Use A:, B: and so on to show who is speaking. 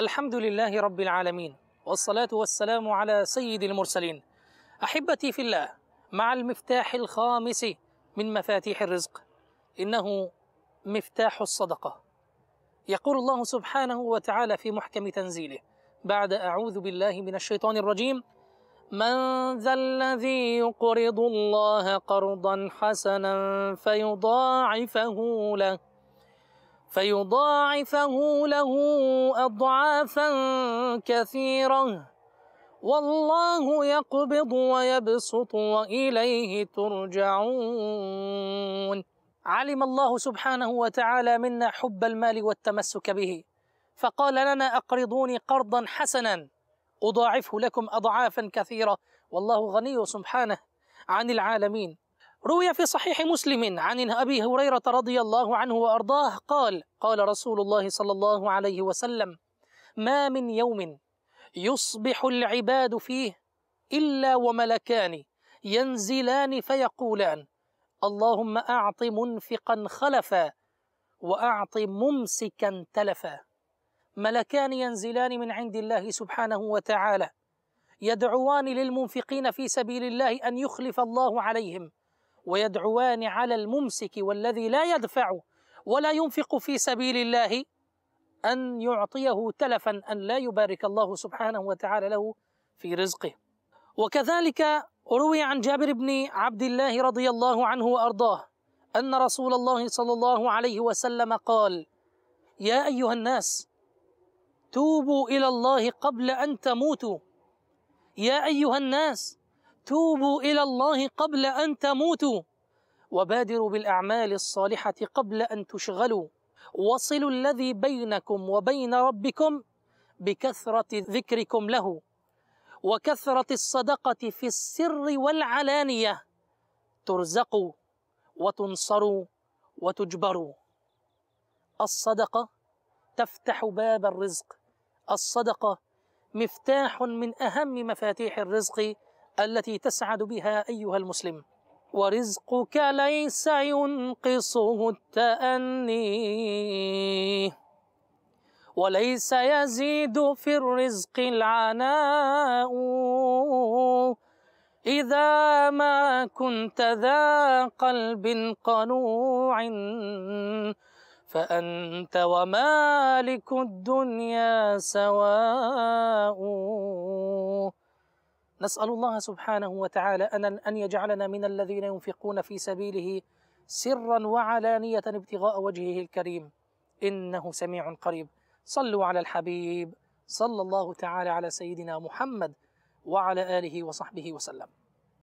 A: الحمد لله رب العالمين والصلاة والسلام على سيد المرسلين أحبتي في الله مع المفتاح الخامس من مفاتيح الرزق إنه مفتاح الصدقة يقول الله سبحانه وتعالى في محكم تنزيله بعد أعوذ بالله من الشيطان الرجيم من ذا الذي يقرض الله قرضا حسنا فيضاعفه له فيضاعفه له أضعافا كثيرة والله يقبض ويبسط وإليه ترجعون علم الله سبحانه وتعالى منا حب المال والتمسك به فقال لنا أقرضوني قرضا حسنا أضاعفه لكم أضعافا كثيرة والله غني سبحانه عن العالمين روي في صحيح مسلم عن أبي هريرة رضي الله عنه وأرضاه قال قال رسول الله صلى الله عليه وسلم ما من يوم يصبح العباد فيه إلا وملكان ينزلان فيقولان اللهم أعط منفقا خلفا وأعط ممسكا تلفا ملكان ينزلان من عند الله سبحانه وتعالى يدعوان للمنفقين في سبيل الله أن يخلف الله عليهم ويدعوان على الممسك والذي لا يدفع ولا ينفق في سبيل الله أن يعطيه تلفا أن لا يبارك الله سبحانه وتعالى له في رزقه وكذلك روي عن جابر بن عبد الله رضي الله عنه وأرضاه أن رسول الله صلى الله عليه وسلم قال يا أيها الناس توبوا إلى الله قبل أن تموتوا يا أيها الناس توبوا إلى الله قبل أن تموتوا وبادروا بالأعمال الصالحة قبل أن تشغلوا وصلوا الذي بينكم وبين ربكم بكثرة ذكركم له وكثرة الصدقة في السر والعلانية ترزقوا وتنصروا وتجبروا الصدقة تفتح باب الرزق الصدقة مفتاح من أهم مفاتيح الرزق التي تسعد بها أيها المسلم ورزقك ليس ينقصه التأني وليس يزيد في الرزق العناء إذا ما كنت ذا قلب قنوع فأنت ومالك الدنيا سواء نسأل الله سبحانه وتعالى أن أن يجعلنا من الذين ينفقون في سبيله سرا وعلانية ابتغاء وجهه الكريم إنه سميع قريب صلوا على الحبيب صلى الله تعالى على سيدنا محمد وعلى آله وصحبه وسلم